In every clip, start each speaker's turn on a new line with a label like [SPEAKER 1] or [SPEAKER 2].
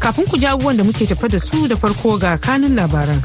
[SPEAKER 1] Kafin ku jawo wanda muke tafa da su da farko ga kanun labaran.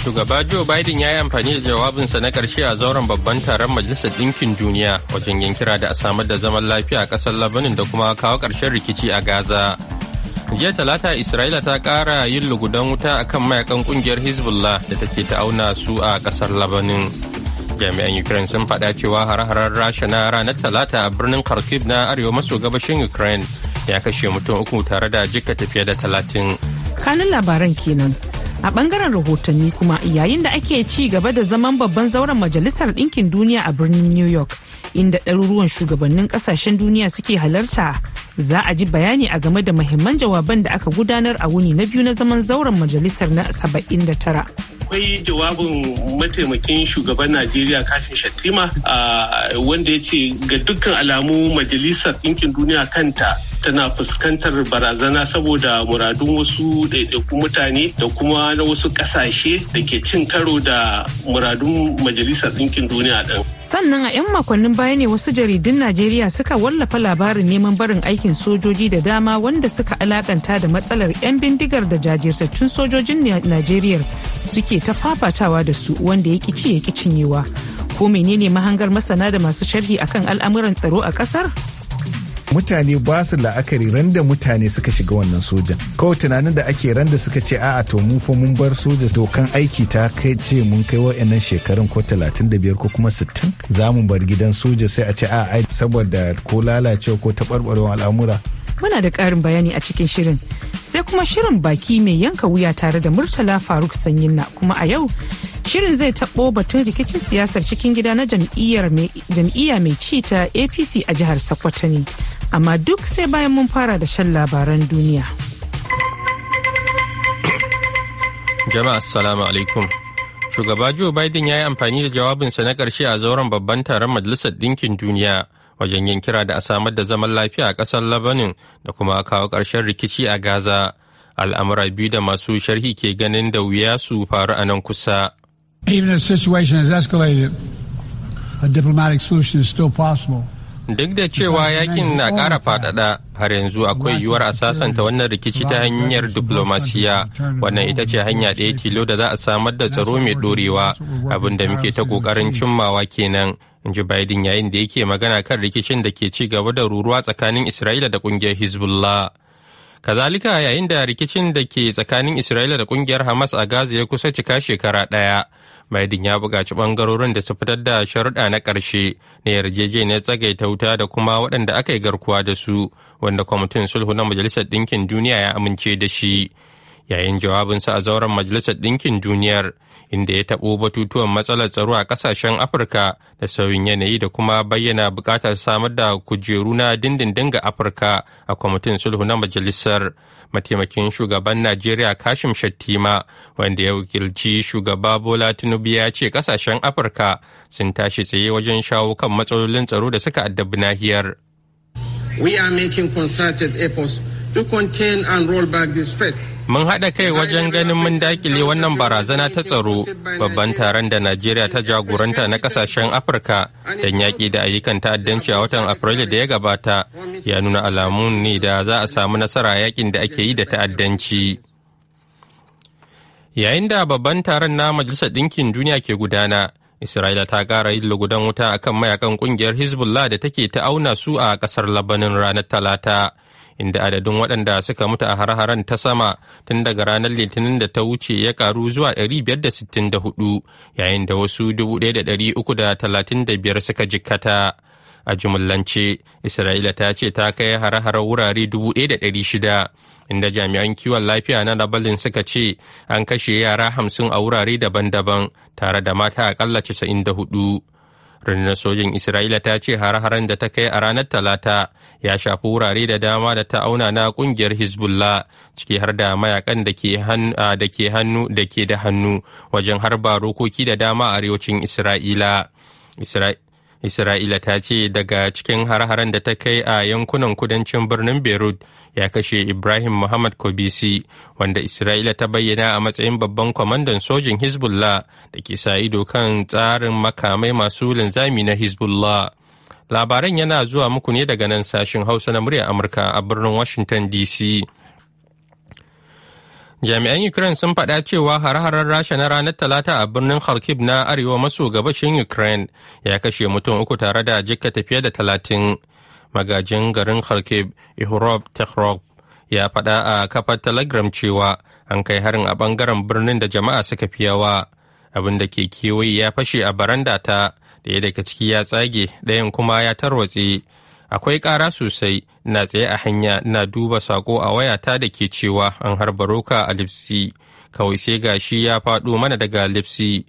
[SPEAKER 2] Shugaba Joe Biden ya yi amfani da jawabinsa na ƙarshe a zauren babban taron Majalisar Ɗinkin Duniya wajen yin kira da a samar da zaman lafiya a ƙasar Labanin da kuma kawo ƙarshen rikici a Gaza. jiya talata isra'ila ta ƙara yin lugudan wuta a kan mayakan ƙungiyar hezbollah da take ta auna su a ƙasar labanin jami'an ukraine sun faɗa cewa hare-haren rasha na ranar talata a birnin kharkiv na arewa maso gabashin ukraine ya kashe mutum uku tare da jikka tafiya da talatin.
[SPEAKER 1] kanun labaran kenan a bangaren rahotanni kuma yayin da ake ci gaba da zaman babban zauren majalisar ɗinkin duniya a birnin new york inda ɗaruruwan shugabannin ƙasashen duniya suke halarta za a ji bayani a game da mahimman jawaban da aka gudanar a wuni na biyu na zaman zauren majalisar na 79.
[SPEAKER 3] akwai jawabin mataimakin shugaban najeriya kafin shattima wanda ya ce ga dukkan alamu majalisar ɗinkin duniya kanta tana fuskantar barazana saboda muradun wasu ɗaiɗaikun mutane da kuma na wasu ƙasashe da ke cin karo da muradun majalisar ɗinkin duniya ɗin.
[SPEAKER 1] sannan a 'yan makonnin baya ne wasu jaridun najeriya suka wallafa labarin neman barin aikin sojoji da dama wanda suka alakanta da matsalar 'yan bindigar da jajirtattun sojojin najeriya suke ta fafatawa da su wanda ya kici ya cinyewa ko menene mahangar masana da masu sharhi akan al'amuran tsaro a kasar.
[SPEAKER 4] mutane ba su la'akari randa mutane suka shiga wannan sojan kawai tunanin da ake randa suka ce a'a to mun fa mun bar soja dokan aiki ta kai ce mun kai wa'annan shekarun ko talatin da biyar ko kuma sittin za mu bar gidan soja sai a ce a'a saboda ko lalacewa ko taɓarɓarewar al'amura
[SPEAKER 1] muna da ƙarin bayani a cikin shirin sai kuma shirin baki mai yanka wuya tare da murtala faruk sanyinna kuma a yau shirin zai taɓo batun rikicin siyasar cikin gida na jam'iyya mai ci ta apc a jihar sokoto ne amma duk sai bayan mun fara da shan labaran duniya
[SPEAKER 2] jama'a assalamu alaikum shugaba joe biden ya yi amfani da jawabinsa na karshe a zauren babban taron majalisar ɗinkin duniya wajen yin kira da a samar da zaman lafiya a ƙasar labanin da kuma kawo ƙarshen rikici a gaza al'amura biyu da masu sharhi ke ganin da wuya su faru a nan kusa duk da cewa yakin na ƙara faɗaɗa har yanzu akwai yiwuwar a sasanta wannan rikici ta hanyar diplomasiya wannan ita ce hanya ɗaya tilo da za a samar da tsaro mai ɗorewa abin da muke ta ƙoƙarin cimmawa kenan in ji Biden yayin da yake magana kan rikicin da ke ci gaba da ruruwa tsakanin Isra'ila da kungiyar Hezbollah. Kazalika yayin da rikicin da ke tsakanin Isra'ila da kungiyar Hamas a Gaza ya kusa cika shekara ɗaya. Biden ya buƙaci ɓangarorin da su fitar da sharuɗa na ƙarshe na yarjejeniyar tsagaita wuta da kuma waɗanda aka yi garkuwa da su, wanda kwamitin sulhu na Majalisar Ɗinkin Duniya ya amince da shi. yayin jawabinsa a zauren majalisar ɗinkin duniyar inda ya taɓo batutuwan matsalar tsaro a ƙasashen afirka da sauyin yanayi da kuma bayyana buƙatar samar da kujeru na dindindin ga afirka a kwamitin sulhu na majalisar mataimakin shugaban najeriya kashim shattima wanda ya wakilci shugaba bola tinubu ya ce ƙasashen afirka sun tashi tsaye wajen shawo kan matsalolin tsaro da suka addabi nahiyar.
[SPEAKER 4] We are making concerted efforts to contain and
[SPEAKER 2] roll back this threat. Mun haɗa kai wajen ganin mun dakile wannan barazana ta tsaro babban taron da Najeriya ta jagoranta na ƙasashen Afirka don yaƙi da ayyukan ta'addanci a watan Afrilu da ya gabata ya nuna alamun ne da za a samu nasara yaƙin da ake yi da ta'addanci. Yayin da babban taron na Majalisar Ɗinkin Duniya ke gudana, Isra'ila ta ƙara yin lugudan wuta akan mayakan ƙungiyar Hezbollah da take ta auna su a ƙasar Labanin ranar Talata. inda adadin waɗanda suka mutu a har-haren ta sama tun daga ranar litinin da ta wuce ya karu zuwa 564 yayin da wasu 1,335 suka jikkata. a jimillance isra'ila ta ce ta kai hare-hare wurare 1,600 inda jami'an kiwon lafiya na labalin suka ce an kashe yara hamsin a wurare daban-daban tare da mata akalla 94 rundunar sojin isra'ila ta ce har-haren da ta kai a ranar talata ya shafi wurare da dama da ta auna na kungiyar hezbollah ciki har da mayakan da ke hannu da ke da hannu wajen harba rokoki da dama a arewacin isra'ila Isra'ila ta ce daga cikin har-haren da ta kai a yankunan kudancin birnin Beirut ya kashe Ibrahim Muhammad Kobisi wanda Isra'ila ta bayyana a matsayin babban kwamandan sojin Hezbollah da ke sa ido kan tsarin makamai masu linzami na Hezbollah. Labaran yana zuwa muku ne daga nan sashin Hausa na murya Amurka a birnin Washington DC. Jami'an Ukraine sun faɗa cewa har-harar Rasha na ranar Talata a birnin Kharkiv na arewa maso gabashin Ukraine ya kashe mutum uku tare da jika fiye da talatin. Magajin garin Kharkiv, Ihrob Tekhrov, ya faɗa a kafar Telegram cewa an kai harin a ɓangaren birnin da jama'a suka fi yawa. Abin da ke kewaye ya fashe a baranda ta, ɗaya daga ciki ya tsage, ɗayan kuma ya tarwatse. akwai ƙara sosai na tsaye a hanya na duba sako a wayata da ke cewa an harba roka a lipsi kawai sai gashi ya faɗo mana daga lipsi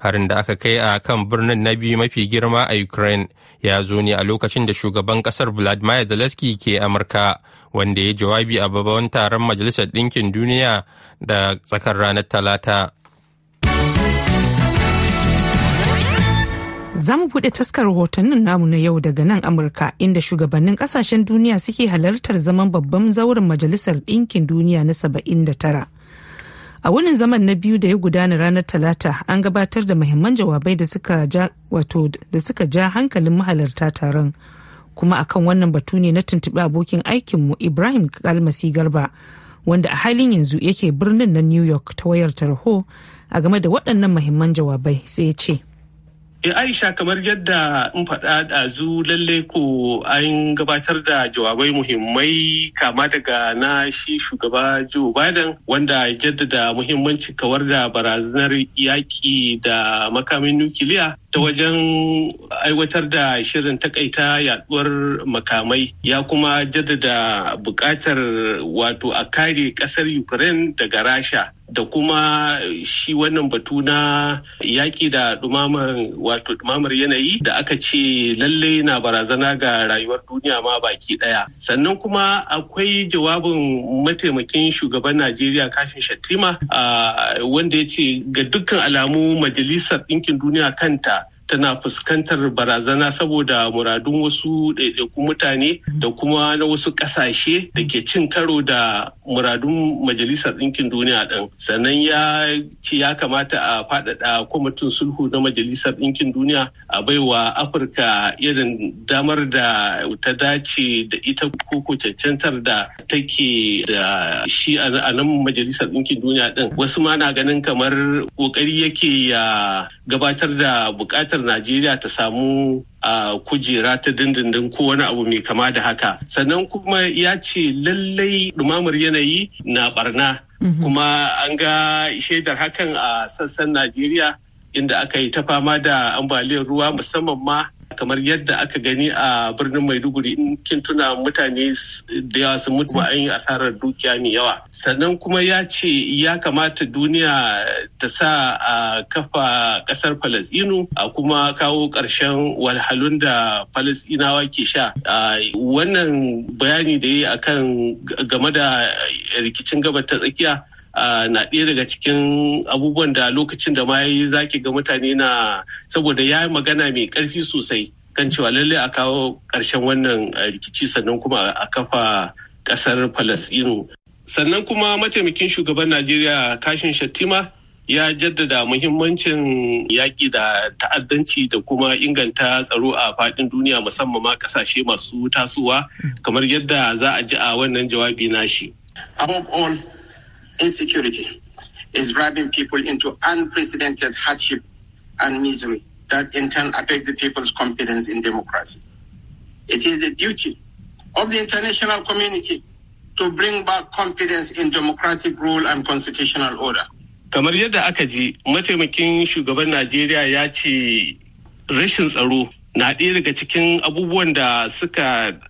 [SPEAKER 2] harin da aka kai a kan birnin na biyu mafi girma a ukraine ya zo ne a lokacin da shugaban ƙasar vladimir zelensky ke amurka wanda ya jawabi a babban taron majalisar ɗinkin duniya da tsakar ranar talata
[SPEAKER 1] Za mu buɗe taskar rahotannin namu na yau daga nan Amurka inda shugabannin ƙasashen duniya suke halartar zaman babban zauren Majalisar Ɗinkin Duniya na 79. A wunin zaman na biyu da ya gudana ranar Talata an gabatar da muhimman jawabai da suka ja da suka ja hankalin mahalarta taron. Kuma akan wannan batu ne na tuntuɓi abokin aikinmu Ibrahim Kalmasi Garba wanda a halin yanzu yake birnin na New York ta wayar tarho a game da waɗannan muhimman jawabai sai ya ce.
[SPEAKER 3] E Aisha kamar yadda in faɗa ɗazu lalle ko an gabatar da jawabai muhimmai kama daga na shi shugaba Joe Biden wanda jaddada muhimmanci kawar da barazanar yaƙi da makamin nukiliya ta wajen aiwatar da shirin takaita yaduwar makamai ya kuma jaddada bukatar wato a kare kasar ukraine daga rasha da kuma shi wannan batu na yaƙi da dumamar wato dumamar yanayi da aka ce lalle na barazana ga rayuwar duniya ma baki ɗaya sannan kuma akwai jawabin mataimakin shugaban najeriya kashin shattima wanda ya ce ga dukkan alamu majalisar ɗinkin duniya kanta tana fuskantar barazana saboda muradun wasu ɗaiɗaikun mutane da kuma na wasu ƙasashe da ke cin karo da muradun majalisar ɗinkin duniya ɗin sannan ya ce ya kamata a faɗaɗa kwamitin sulhu na majalisar ɗinkin duniya a baiwa afirka irin damar da ta dace da ita ko cancantar da take da shi a nan majalisar ɗinkin duniya ɗin wasu ma na ganin kamar ƙoƙari yake ya gabatar da buƙatar bukatar Najeriya ta samu a kujera ta dindindin ko wani abu mai kama da haka. Sannan kuma ya ce lallai ɗumamar yanayi na barna. Mhm. Kuma an ga shaidar hakan a sassan Najeriya inda aka yi ta fama da ambaliyar ruwa musamman ma kamar yadda aka gani a birnin maiduguri in kin tuna mutane da yawa sun mutu an yi asarar dukiya mai yawa sannan kuma ya ce ya kamata duniya ta sa a kafa kasar falasinu a kuma kawo ƙarshen walhalun da falasinawa ke sha wannan bayani da ya yi akan game da rikicin gabata tsakiya na ɗaya daga cikin abubuwan da lokacin da ma yi zaki ga mutane na saboda ya yi magana mai ƙarfi sosai kan cewa lallai a kawo ƙarshen wannan rikici sannan kuma a kafa ƙasar Falasɗinu. Sannan kuma mataimakin shugaban Najeriya Kashin Shattima ya jaddada muhimmancin yaƙi da ta'addanci da kuma inganta tsaro a faɗin duniya musamman ma ƙasashe masu tasowa mm. kamar yadda za a ji a wannan jawabi nashi.
[SPEAKER 2] Above all, insecurity is driving people into unprecedented hardship and misery that in turn affects the people's confidence in democracy. It is the duty of the international community to bring back confidence in democratic rule and constitutional order.
[SPEAKER 3] Kamar yadda aka ji mataimakin shugaban Najeriya ya ce rashin tsaro na ɗaya daga cikin abubuwan da suka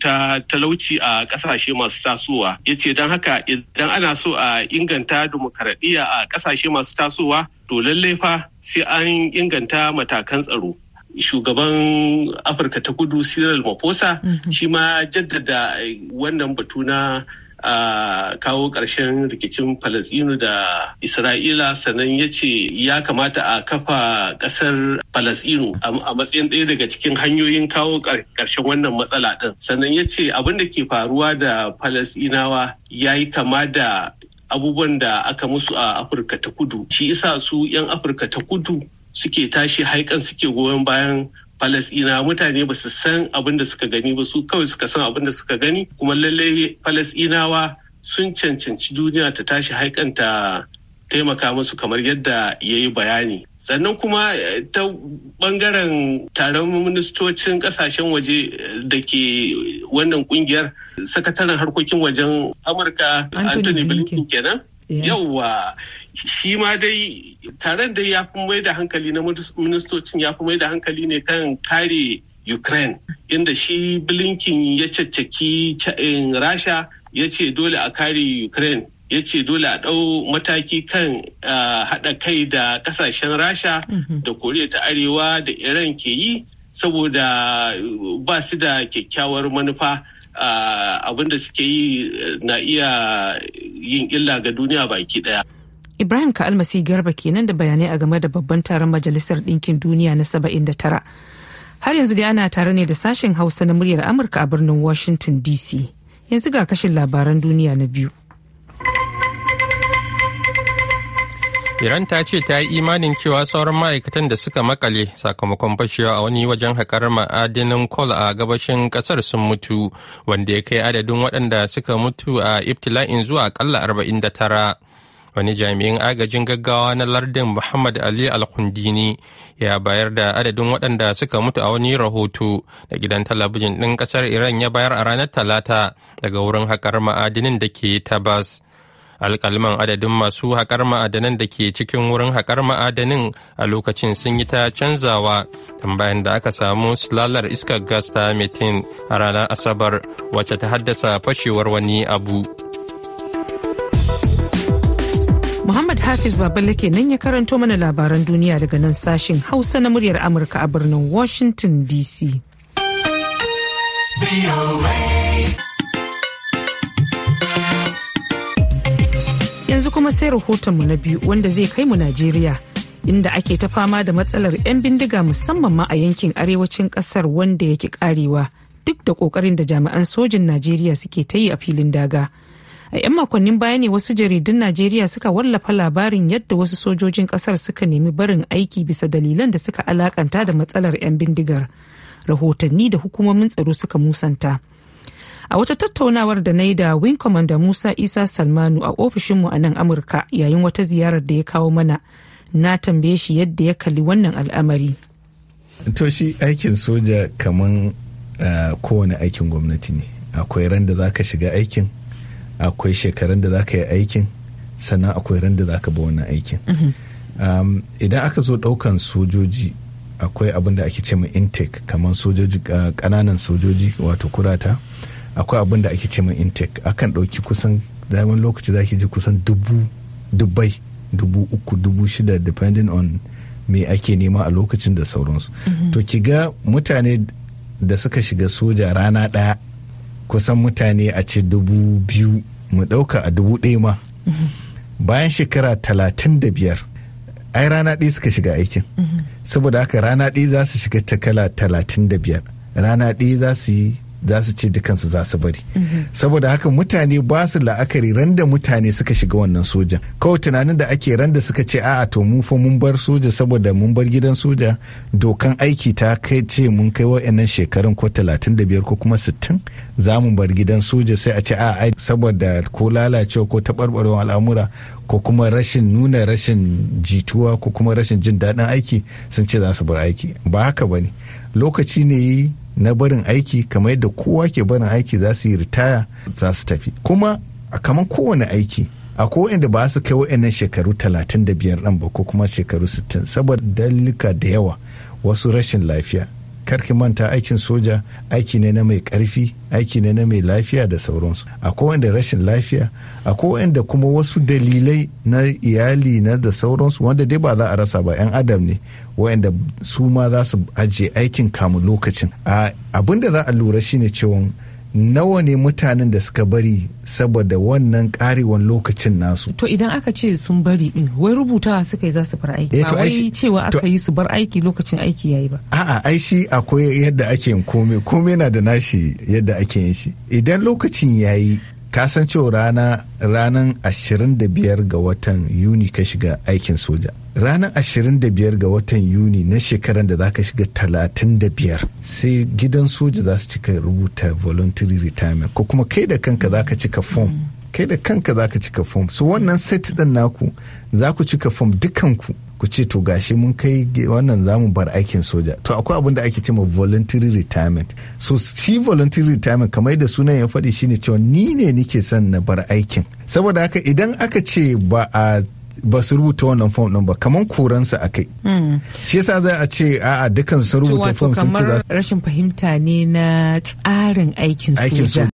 [SPEAKER 3] ta talauci a kasashe masu tasowa ya ce don haka idan ana so a inganta dimokuraɗiyya a kasashe masu tasowa to lallai fa sai an inganta matakan tsaro shugaban afirka ta kudu cyril maposa mm-hmm. shi ma jaddada wannan batu na a kawo ƙarshen rikicin Falasɗinu da Isra'ila sannan ya ce ya kamata a kafa ƙasar Falasɗinu a matsayin ɗaya daga cikin hanyoyin kawo ƙarshen wannan matsala ɗin. Sannan ya ce abin da ke faruwa da Falasɗinawa ya yi kama da abubuwan da aka musu a Afirka ta kudu. Shi isa su 'yan Afirka ta kudu suke tashi haikan suke goyon bayan falasina mutane ba su san abin da suka gani ba su kawai suka san abin da suka gani kuma lallai falasinawa sun cancanci duniya ta tashi haikanta taimaka musu kamar yadda ya yi bayani sannan kuma eh, ta bangaren taron ministocin ƙasashen waje eh, da ke wannan ƙungiyar sakataren harkokin wajen amurka anthony blinken kenan yauwa shi ma dai taron dai ya fi mai da hankali na ministocin ya fi mai da hankali ne kan kare ukraine inda shi blinken ya caccaki eh, rasha ya ce dole a kare ukraine ya ce dole a ɗau mataki kan haɗa kai da ƙasashen rasha mm-hmm. da koriya ta arewa da iran ke yi saboda ba su da kyakkyawar manufa abin da suke yi eh, na iya yin illa ga duniya baki daya.
[SPEAKER 1] Ibrahim ka almasi garba kenan da bayanai a game da babban taron majalisar ɗinkin duniya na 79. Har yanzu dai ana tare ne da sashen Hausa na muryar Amurka a birnin Washington DC. Yanzu ga kashin labaran duniya na biyu.
[SPEAKER 2] Iran ta ce ta yi imanin cewa sauran ma'aikatan da suka makale sakamakon fashewa a wani wajen haƙar ma'adinin kol a gabashin ƙasar sun mutu wanda ya kai adadin waɗanda suka mutu a ibtila'in zuwa aƙalla tara Wani jami'in agajin gaggawa na lardin Muhammad Ali Alkundini ya bayar da adadin waɗanda suka mutu a wani rahoto da gidan talabijin ɗin ƙasar Iran ya bayar a ranar Talata daga wurin haƙar ma'adinin da ke Tabas. alkaliman adadin masu haƙar ma'adanan da ke cikin wurin haƙar ma'adanin a lokacin sun yi ta canzawa tambayan da aka samu silalar iskar gas ta metin a ranar asabar wacce ta haddasa fashewar wani abu
[SPEAKER 1] Muhammad Hafiz Babalake nan ya karanto mana labaran duniya daga nan sashen Hausa na muryar Amurka a birnin Washington DC. Yanzu kuma sai rahoton mu na biyu wanda zai kai mu Najeriya. Inda ake ta fama da matsalar 'yan bindiga musamman ma a yankin arewacin kasar wanda yake karewa duk da kokarin da jami'an sojin Najeriya suke ta yi a filin daga. A 'yan makonnin baya ne wasu jaridun Najeriya suka wallafa labarin yadda wasu sojojin kasar suka nemi barin aiki bisa dalilan da suka alakanta da matsalar 'yan bindigar. Rahotanni da hukumomin tsaro suka musanta. a wata tattaunawar da na yi da wing commander musa isa salmanu a ofishinmu a nan amurka yayin wata ziyarar da ya kawo mana na tambaye shi yadda ya kalli wannan al'amari
[SPEAKER 4] to shi aikin soja kamar eh, kowane aikin gwamnati ne akwai ran da zaka shiga aikin akwai shekarun da zaka yi aikin sannan akwai ran da zaka ba wannan aikin mm-hmm. um, idan aka zo daukan sojoji akwai abin da ake ce ma intake kamar sojoji kananan eh, sojoji wato kurata akwai abin da ake cewa intake akan ɗauki kusan zaman lokaci za ki ji kusan dubu dubai dubu uku dubu shida depending on me ake nema a lokacin da sauransu mm-hmm. to ki ga mutane da suka shiga soja rana ɗaya kusan mutane a ce dubu biyu mu ɗauka a dubu ɗaya ma mm-hmm. bayan shekara talatin da biyar ai rana ɗaya suka shiga aikin mm-hmm. saboda haka rana ɗaya za su shiga ta kala talatin da biyar rana ɗaya za su yi za su ce dukansu za su bari saboda haka mutane ba su la'akari randa mutane suka shiga wannan soja kawai tunanin da ake randa suka ce a'a to mu fa mun bar soja saboda mun bar gidan soja dokan aiki ta kai ce mun kai wa'annan shekarun ko 35 ko kuma 60 za mu bar gidan soja sai a ce a'a saboda ko lalacewa ko taɓarɓarewar al'amura ko kuma rashin nuna rashin jituwa ko kuma rashin jin daɗin aiki sun ce za su bar aiki ba haka ba ne lokaci ne na barin aiki kamar yadda kowa ke barin aiki za su yi ritaya za su tafi kuma a kamar kowane aiki a inda ba su kai wa'annan shekaru talatin da biyar ɗin ba ko kuma shekaru sittin saboda dalilika da yawa wasu rashin lafiya karki manta aikin soja aiki ne na mai karfi aiki ne na mai lafiya da sauransu akwai wanda rashin lafiya akwai wanda kuma wasu dalilai na iyali na da sauransu wanda dai ba za a rasa ba 'yan adam ne wayanda su ma za su ajiye aikin kamun lokacin abin da za a lura shine cewa nawa ne mutanen da suka bari saboda wannan karewan lokacin nasu
[SPEAKER 1] to idan aka ce sun bari din wai rubutawa suka yi za su bar aiki eh, ba wai cewa aka yi su bar aiki lokacin aiki yayi ba
[SPEAKER 4] a'a ai shi akwai yadda ake yin komai komai na da nashi yadda ake yin shi idan lokacin yayi ka san cewa rana ranar 25 ga watan yuni ka shiga aikin soja ranar 25 ga watan yuni na shekarar da za ka shiga 35 sai gidan soja za su cika rubuta voluntary retirement ko kuma kai da kanka za ka cika form kai da kanka za ka cika fom su wannan set din naku za ku cika fom dukanku ku ce to gashi mun kai wannan zamu bar aikin soja to akwai abin da ake ce ma voluntary retirement so shi voluntary retirement kamar da sunan ya faɗi shine cewa ni ne nike son na bar aikin saboda haka idan aka ce ba a ba su rubuta wannan fom din ba kamar koransa a kai hmm. shi yasa za a ce a'a dukan su rubuta fom sun ce za su
[SPEAKER 1] rashin fahimta ne na tsarin aikin soja